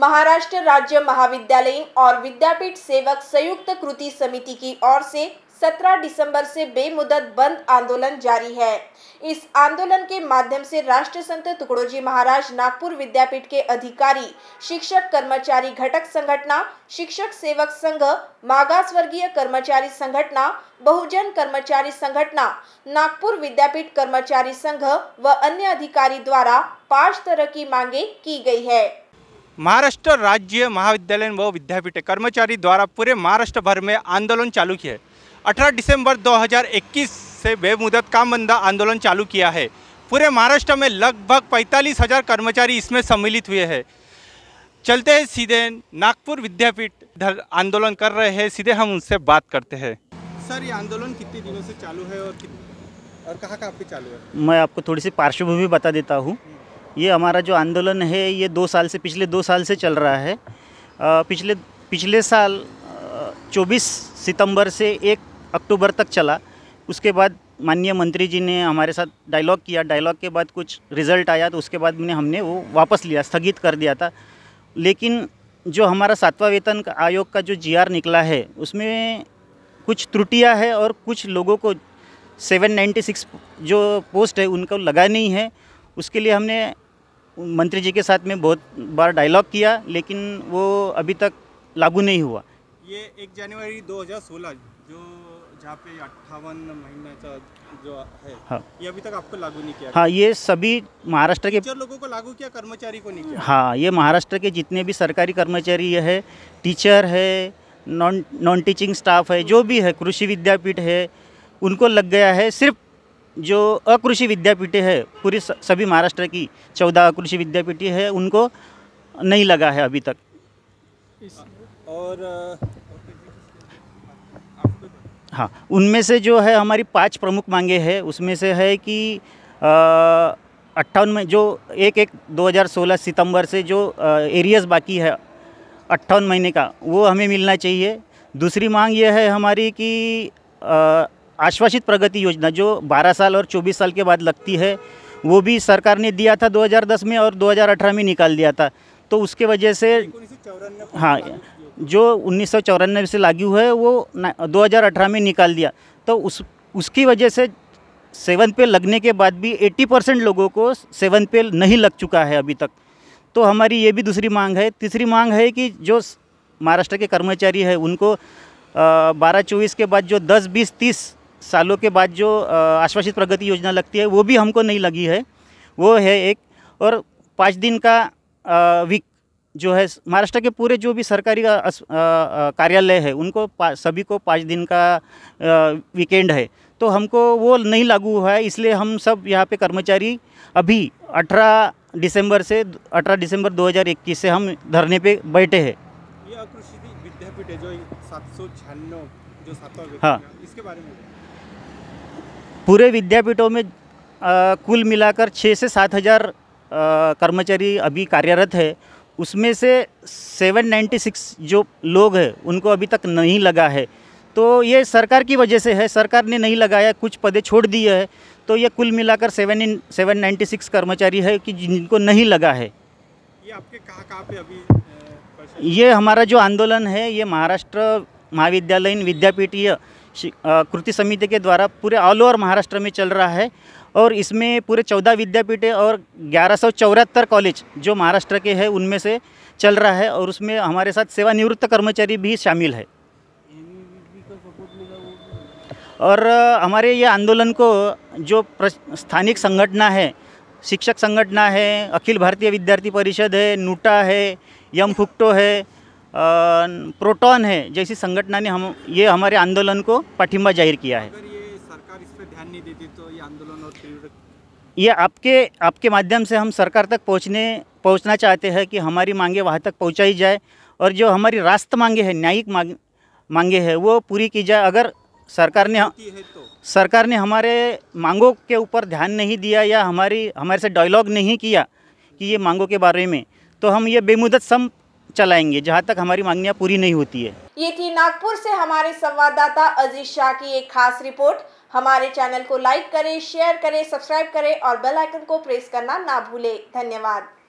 महाराष्ट्र राज्य महाविद्यालय और विद्यापीठ सेवक संयुक्त कृति समिति की ओर से 17 दिसंबर से बेमुदत बंद आंदोलन जारी है इस आंदोलन के माध्यम से राष्ट्र संत तुकड़ोजी महाराज नागपुर विद्यापीठ के अधिकारी शिक्षक कर्मचारी घटक संगठना शिक्षक सेवक संघ मागास वर्गीय कर्मचारी संगठना बहुजन कर्मचारी संगठना नागपुर विद्यापीठ कर्मचारी संघ व अन्य अधिकारी द्वारा पांच तरह की मांगे की गई है महाराष्ट्र राज्य महाविद्यालय व विद्यापीठ कर्मचारी द्वारा पूरे महाराष्ट्र भर में आंदोलन चालू किया है अठारह दिसंबर 2021 से बेमुदत काम बंदा आंदोलन चालू किया है पूरे महाराष्ट्र में लगभग पैंतालीस हजार कर्मचारी इसमें सम्मिलित हुए हैं चलते हैं सीधे नागपुर विद्यापीठ आंदोलन कर रहे हैं सीधे हम उनसे बात करते हैं सर ये आंदोलन कितने दिनों से चालू है और और कहाँ कहाँ पे चालू है मैं आपको थोड़ी सी पार्श्वभूमि बता देता हूँ ये हमारा जो आंदोलन है ये दो साल से पिछले दो साल से चल रहा है पिछले पिछले साल 24 सितंबर से 1 अक्टूबर तक चला उसके बाद माननीय मंत्री जी ने हमारे साथ डायलॉग किया डायलॉग के बाद कुछ रिज़ल्ट आया तो उसके बाद मैंने हमने वो वापस लिया स्थगित कर दिया था लेकिन जो हमारा सातवां वेतन आयोग का जो जीआर निकला है उसमें कुछ त्रुटियां है और कुछ लोगों को 796 जो पोस्ट है उनको लगा नहीं है उसके लिए हमने मंत्री जी के साथ में बहुत बार डायलॉग किया लेकिन वो अभी तक लागू नहीं हुआ ये एक जनवरी 2016 जो जहाँ पे अट्ठावन महीने का जो है हाँ ये अभी तक आपको लागू नहीं किया हाँ ये सभी महाराष्ट्र के लोगों को लागू किया कर्मचारी को नहीं किया हाँ ये महाराष्ट्र के जितने भी सरकारी कर्मचारी है टीचर है नॉन नॉन टीचिंग स्टाफ है जो भी है कृषि विद्यापीठ है उनको लग गया है सिर्फ जो अकृषि विद्यापीठें है पूरी सभी महाराष्ट्र की चौदह अकृषि विद्यापीठें है उनको नहीं लगा है अभी तक और हाँ उनमें से जो है हमारी पांच प्रमुख मांगे हैं उसमें से है कि अट्ठावन में जो एक एक 2016 सितंबर से जो एरियाज बाकी है अट्ठावन महीने का वो हमें मिलना चाहिए दूसरी मांग यह है हमारी कि आश्वासित प्रगति योजना जो 12 साल और 24 साल के बाद लगती है वो भी सरकार ने दिया था 2010 में और 2018 में निकाल दिया था तो उसके वजह से हाँ जो उन्नीस से लागू है वो दो में निकाल दिया तो उस उसकी वजह से सेवन पे लगने के बाद भी 80 परसेंट लोगों को सेवन पे नहीं लग चुका है अभी तक तो हमारी ये भी दूसरी मांग है तीसरी मांग है कि जो महाराष्ट्र के कर्मचारी है उनको बारह चौबीस के बाद जो दस बीस तीस सालों के बाद जो आश्वासित प्रगति योजना लगती है वो भी हमको नहीं लगी है वो है एक और पाँच दिन का वीक जो है महाराष्ट्र के पूरे जो भी सरकारी कार्यालय है उनको सभी को पाँच दिन का वीकेंड है तो हमको वो नहीं लागू हुआ है इसलिए हम सब यहाँ पे कर्मचारी अभी 18 दिसंबर से 18 दिसंबर 2021 से हम धरने पे बैठे हैं ये विद्यापीठ है जो सात सौ छियानवे जो हाँ इसके बारे में पूरे विद्यापीठों में आ, कुल मिलाकर छः से सात हज़ार कर्मचारी अभी कार्यरत है उसमें से 796 जो लोग हैं उनको अभी तक नहीं लगा है तो ये सरकार की वजह से है सरकार ने नहीं लगाया कुछ पदे छोड़ दिए है तो ये कुल मिलाकर सेवन सेवन नाइन्टी सिक्स कर्मचारी है कि जिनको नहीं लगा है ये आपके कहाँ कहाँ पे अभी ये हमारा जो आंदोलन है ये महाराष्ट्र महाविद्यालयीन विद्यापीठीय कृति समिति के द्वारा पूरे ऑल ओवर महाराष्ट्र में चल रहा है और इसमें पूरे चौदह विद्यापीठ और ग्यारह कॉलेज जो महाराष्ट्र के हैं उनमें से चल रहा है और उसमें हमारे साथ सेवानिवृत्त कर्मचारी भी शामिल है और हमारे ये आंदोलन को जो स्थानिक संगठना है शिक्षक संगठना है अखिल भारतीय विद्यार्थी परिषद है नूटा है यम फुक्टो है प्रोटॉन है जैसी संगठना ने हम ये हमारे आंदोलन को पाठिंबा जाहिर किया है ये सरकार इस पर ध्यान नहीं देती तो ये आंदोलन और ये आपके आपके माध्यम से हम सरकार तक पहुंचने पहुंचना चाहते हैं कि हमारी मांगे वहाँ तक पहुंचाई जाए और जो हमारी रास्त मांगे हैं न्यायिक मांग मांगे हैं वो पूरी की जाए अगर सरकार ने तो। सरकार ने हमारे मांगों के ऊपर ध्यान नहीं दिया या हमारी हमारे से डायलॉग नहीं किया कि ये मांगों के बारे में तो हम ये बेमुदत सम चलाएंगे जहाँ तक हमारी मांगियाँ पूरी नहीं होती है ये थी नागपुर से हमारे संवाददाता अजीज शाह की एक खास रिपोर्ट हमारे चैनल को लाइक करें शेयर करें सब्सक्राइब करें और बेल आइकन को प्रेस करना ना भूलें धन्यवाद